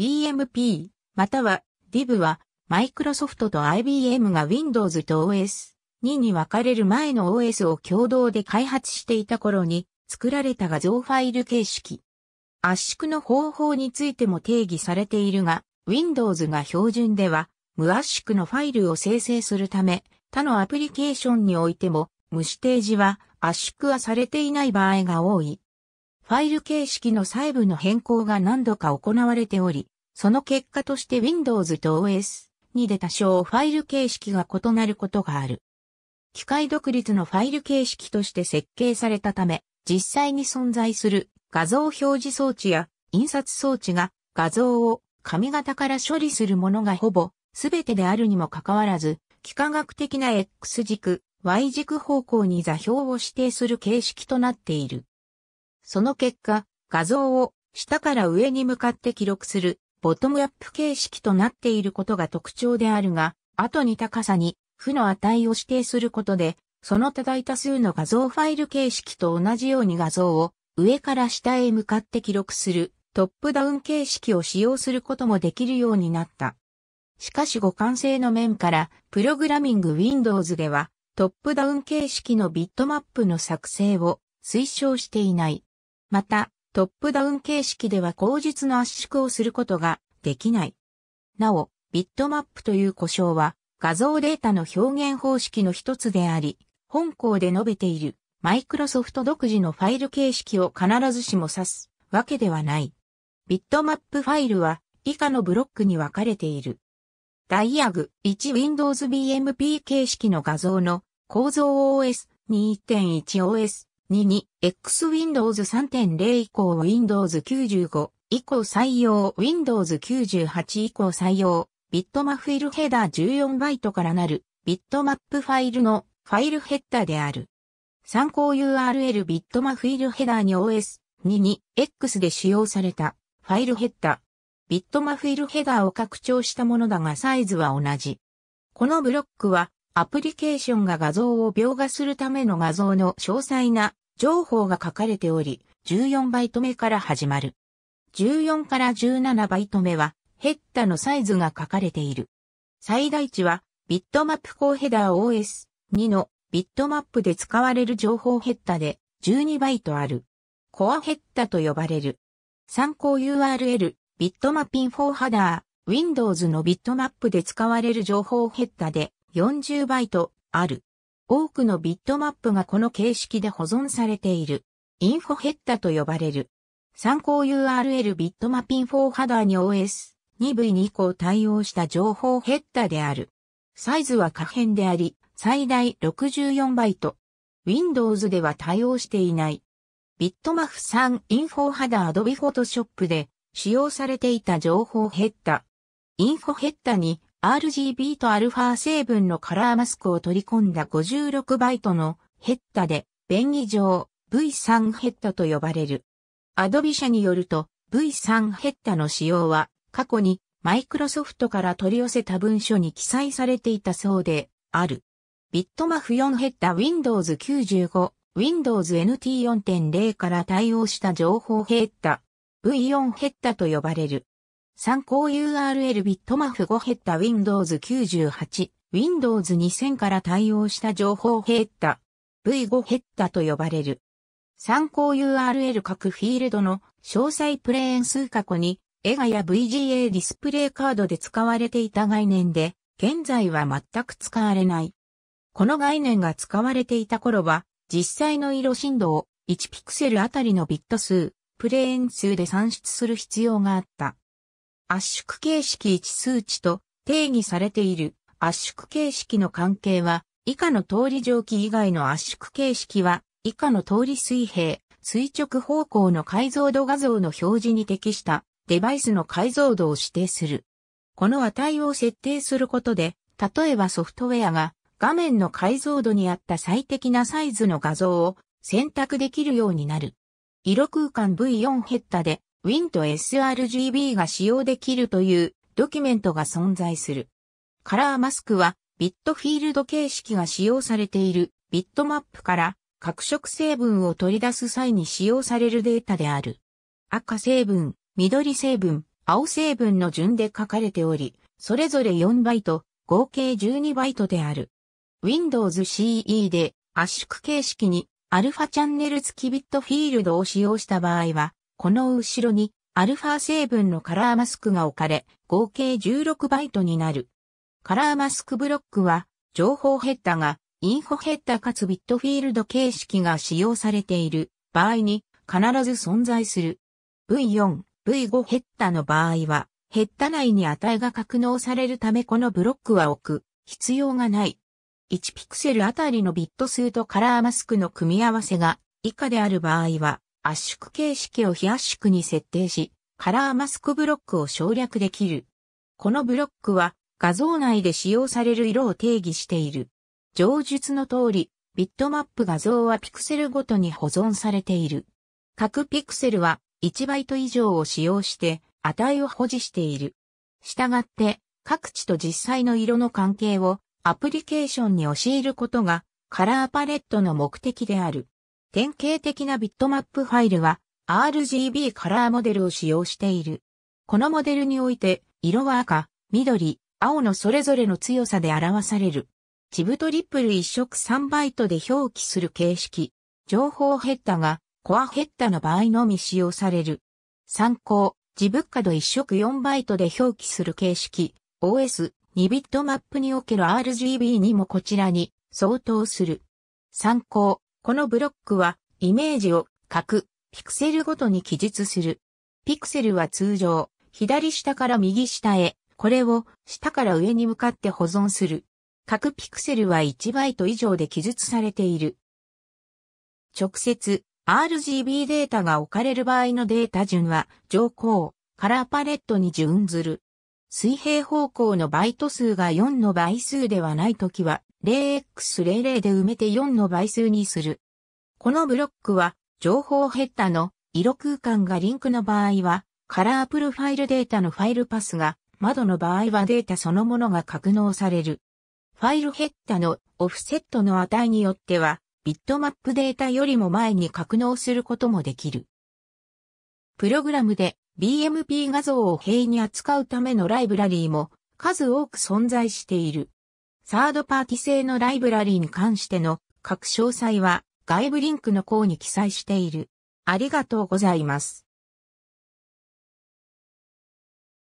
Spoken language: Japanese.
BMP、または DIV は、マイクロソフトと IBM が Windows と OS2 に分かれる前の OS を共同で開発していた頃に作られた画像ファイル形式。圧縮の方法についても定義されているが、Windows が標準では、無圧縮のファイルを生成するため、他のアプリケーションにおいても、無指定時は圧縮はされていない場合が多い。ファイル形式の細部の変更が何度か行われており、その結果として Windows と OS に出た小ファイル形式が異なることがある。機械独立のファイル形式として設計されたため、実際に存在する画像表示装置や印刷装置が画像を紙型から処理するものがほぼ全てであるにもかかわらず、幾何学的な X 軸、Y 軸方向に座標を指定する形式となっている。その結果、画像を下から上に向かって記録するボトムアップ形式となっていることが特徴であるが、後に高さに負の値を指定することで、その多大多数の画像ファイル形式と同じように画像を上から下へ向かって記録するトップダウン形式を使用することもできるようになった。しかし互換性の面からプログラミング Windows ではトップダウン形式のビットマップの作成を推奨していない。またトップダウン形式では口述の圧縮をすることができない。なお、ビットマップという故障は画像データの表現方式の一つであり、本校で述べているマイクロソフト独自のファイル形式を必ずしも指すわけではない。ビットマップファイルは以下のブロックに分かれている。ダイアグ 1Windows BMP 形式の画像の構造 OS 2.1OS 2に X Windows 3.0以降 Windows 95以降採用 Windows 98以降採用ビットマフィルヘダー14バイトからなるビットマップファイルのファイルヘッダーである。参考 URL ビットマフィルヘダーに OS 2に X で使用されたファイルヘッダー。ビットマフィルヘダーを拡張したものだがサイズは同じ。このブロックはアプリケーションが画像を描画するための画像の詳細な情報が書かれており、14バイト目から始まる。14から17バイト目は、ヘッダのサイズが書かれている。最大値は、ビットマップコーヘダー OS2 のビットマップで使われる情報ヘッダで12バイトある。コアヘッダと呼ばれる。参考 URL、ビットマッピンフォーハダー、Windows のビットマップで使われる情報ヘッダで40バイトある。多くのビットマップがこの形式で保存されている。インフォヘッダと呼ばれる。参考 URL ビットマッピンフォーハダーに OS2V に以降対応した情報ヘッダである。サイズは可変であり、最大64バイト。Windows では対応していない。ビットマフ3インフォーハダー Adobe Photoshop で使用されていた情報ヘッダ。インフォヘッダに RGB と α 成分のカラーマスクを取り込んだ56バイトのヘッダで、便宜上 V3 ヘッダと呼ばれる。アドビ社によると V3 ヘッダの使用は過去にマイクロソフトから取り寄せた文書に記載されていたそうである。ビットマフ4ヘッダ Windows 95、Windows NT4.0 から対応した情報ヘッダ、V4 ヘッダと呼ばれる。参考 URL ビットマフ5ヘッダ Windows 98、Windows 2000から対応した情報ヘッダ V5 ヘッダと呼ばれる。参考 URL 各フィールドの詳細プレーン数過去に映画や VGA ディスプレイカードで使われていた概念で、現在は全く使われない。この概念が使われていた頃は、実際の色振動を1ピクセルあたりのビット数、プレーン数で算出する必要があった。圧縮形式1数値と定義されている圧縮形式の関係は、以下の通り蒸気以外の圧縮形式は、以下の通り水平、垂直方向の解像度画像の表示に適したデバイスの解像度を指定する。この値を設定することで、例えばソフトウェアが画面の解像度に合った最適なサイズの画像を選択できるようになる。色空間 V4 ヘッダで WinSRGB が使用できるというドキュメントが存在する。カラーマスクはビットフィールド形式が使用されているビットマップから各色成分を取り出す際に使用されるデータである。赤成分、緑成分、青成分の順で書かれており、それぞれ4バイト、合計12バイトである。Windows CE で圧縮形式にアルファチャンネル付きビットフィールドを使用した場合は、この後ろにアルファ成分のカラーマスクが置かれ、合計16バイトになる。カラーマスクブロックは、情報ヘッダが、インフォヘッダかつビットフィールド形式が使用されている場合に必ず存在する。V4、V5 ヘッダの場合は、ヘッダ内に値が格納されるためこのブロックは置く必要がない。1ピクセルあたりのビット数とカラーマスクの組み合わせが以下である場合は、圧縮形式を非圧縮に設定し、カラーマスクブロックを省略できる。このブロックは画像内で使用される色を定義している。上述の通り、ビットマップ画像はピクセルごとに保存されている。各ピクセルは1バイト以上を使用して値を保持している。したがって各地と実際の色の関係をアプリケーションに教えることがカラーパレットの目的である。典型的なビットマップファイルは RGB カラーモデルを使用している。このモデルにおいて、色は赤、緑、青のそれぞれの強さで表される。チブトリプル一色3バイトで表記する形式。情報ヘッダがコアヘッダの場合のみ使用される。参考、ジブッカド一色4バイトで表記する形式。OS、2ビットマップにおける RGB にもこちらに相当する。参考、このブロックは、イメージを各ピクセルごとに記述する。ピクセルは通常、左下から右下へ、これを下から上に向かって保存する。各ピクセルは1バイト以上で記述されている。直接、RGB データが置かれる場合のデータ順は、上項、カラーパレットに準ずる。水平方向のバイト数が4の倍数ではないときは、0x00 で埋めて4の倍数にする。このブロックは、情報ヘッダの色空間がリンクの場合は、カラープルファイルデータのファイルパスが、窓の場合はデータそのものが格納される。ファイルヘッダのオフセットの値によっては、ビットマップデータよりも前に格納することもできる。プログラムで BMP 画像を平に扱うためのライブラリーも数多く存在している。サードパーティ製のライブラリに関しての各詳細は外部リンクの項に記載している。ありがとうございます。